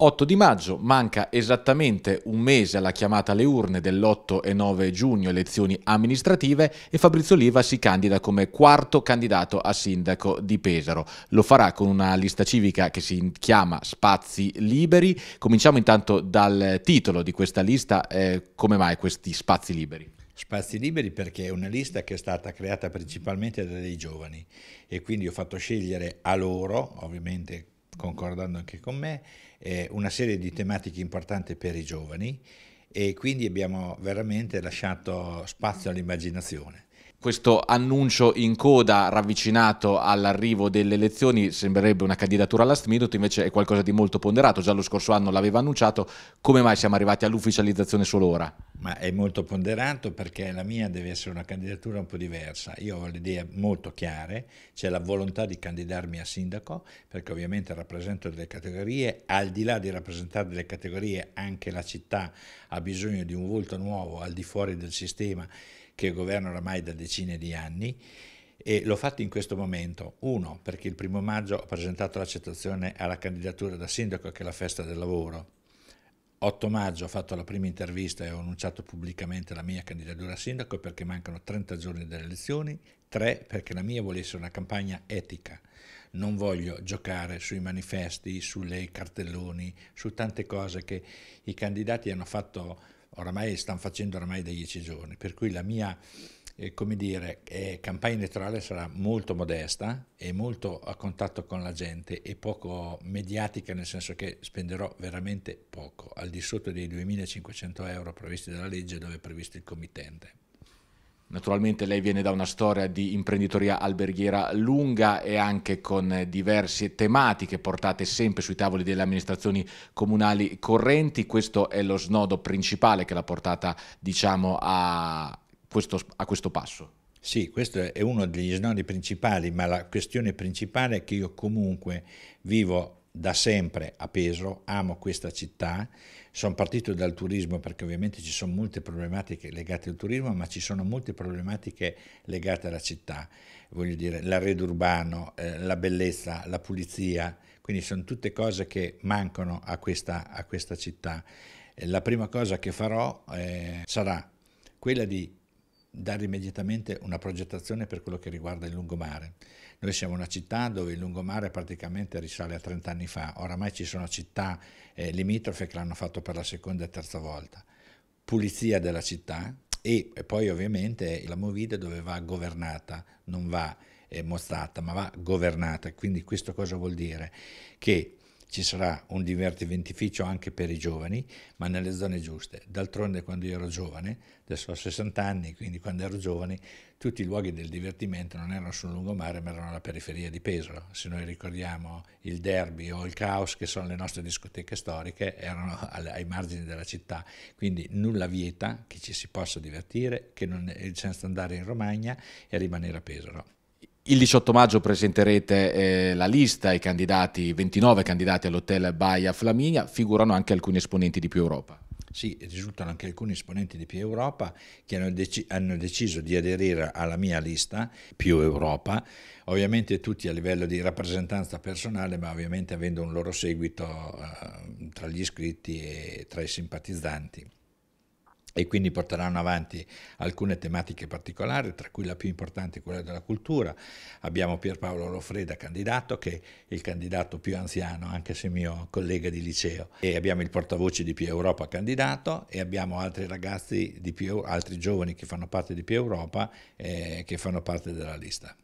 8 di maggio manca esattamente un mese alla chiamata alle urne dell'8 e 9 giugno elezioni amministrative e Fabrizio Oliva si candida come quarto candidato a sindaco di Pesaro. Lo farà con una lista civica che si chiama Spazi Liberi. Cominciamo intanto dal titolo di questa lista, eh, come mai questi spazi liberi? Spazi Liberi perché è una lista che è stata creata principalmente da dei giovani e quindi ho fatto scegliere a loro, ovviamente concordando anche con me, eh, una serie di tematiche importanti per i giovani e quindi abbiamo veramente lasciato spazio all'immaginazione. Questo annuncio in coda ravvicinato all'arrivo delle elezioni sembrerebbe una candidatura last minute, invece è qualcosa di molto ponderato, già lo scorso anno l'aveva annunciato, come mai siamo arrivati all'ufficializzazione solo ora? Ma è molto ponderato perché la mia deve essere una candidatura un po' diversa. Io ho le idee molto chiare, c'è la volontà di candidarmi a sindaco perché ovviamente rappresento delle categorie, al di là di rappresentare delle categorie anche la città ha bisogno di un volto nuovo al di fuori del sistema che governa oramai da decine di anni e l'ho fatto in questo momento. Uno, perché il primo maggio ho presentato l'accettazione alla candidatura da sindaco che è la festa del lavoro 8 maggio ho fatto la prima intervista e ho annunciato pubblicamente la mia candidatura a sindaco perché mancano 30 giorni dalle elezioni, 3 perché la mia vuole essere una campagna etica. Non voglio giocare sui manifesti, sulle cartelloni, su tante cose che i candidati hanno fatto, oramai stanno facendo oramai da 10 giorni, per cui la mia eh, come dire, eh, campagna elettorale sarà molto modesta e molto a contatto con la gente e poco mediatica, nel senso che spenderò veramente poco, al di sotto dei 2.500 euro previsti dalla legge dove è previsto il committente. Naturalmente lei viene da una storia di imprenditoria alberghiera lunga e anche con diverse tematiche portate sempre sui tavoli delle amministrazioni comunali correnti. Questo è lo snodo principale che l'ha portata diciamo, a questo, a questo passo? Sì, questo è uno degli snodi principali, ma la questione principale è che io comunque vivo da sempre a Pesaro, amo questa città, sono partito dal turismo perché ovviamente ci sono molte problematiche legate al turismo, ma ci sono molte problematiche legate alla città, voglio dire l'arredo urbano, eh, la bellezza, la pulizia, quindi sono tutte cose che mancano a questa, a questa città. la prima cosa che farò eh, sarà quella di dare immediatamente una progettazione per quello che riguarda il lungomare. Noi siamo una città dove il lungomare praticamente risale a 30 anni fa, oramai ci sono città eh, limitrofe che l'hanno fatto per la seconda e terza volta. Pulizia della città e, e poi ovviamente la Movida dove va governata, non va eh, mostrata, ma va governata. Quindi questo cosa vuol dire? Che ci sarà un divertimentificio anche per i giovani, ma nelle zone giuste. D'altronde quando io ero giovane, adesso ho 60 anni, quindi quando ero giovane, tutti i luoghi del divertimento non erano sul lungomare, ma erano alla periferia di Pesaro. Se noi ricordiamo il derby o il caos, che sono le nostre discoteche storiche, erano ai margini della città. Quindi nulla vieta che ci si possa divertire, che non, eh, senza andare in Romagna e rimanere a Pesaro. Il 18 maggio presenterete eh, la lista, i candidati, 29 candidati all'hotel Baia Flaminia, figurano anche alcuni esponenti di Più Europa. Sì, risultano anche alcuni esponenti di Più Europa che hanno, deci hanno, deciso di aderire alla mia lista, Più Europa, ovviamente tutti a livello di rappresentanza personale, ma ovviamente avendo un loro seguito eh, tra gli iscritti e tra i simpatizzanti e quindi porteranno avanti alcune tematiche particolari, tra cui la più importante è quella della cultura. Abbiamo Pierpaolo Lofreda candidato, che è il candidato più anziano, anche se mio collega di liceo, e abbiamo il portavoce di Più Europa candidato e abbiamo altri ragazzi di Più, altri giovani che fanno parte di Più Europa eh, che fanno parte della lista.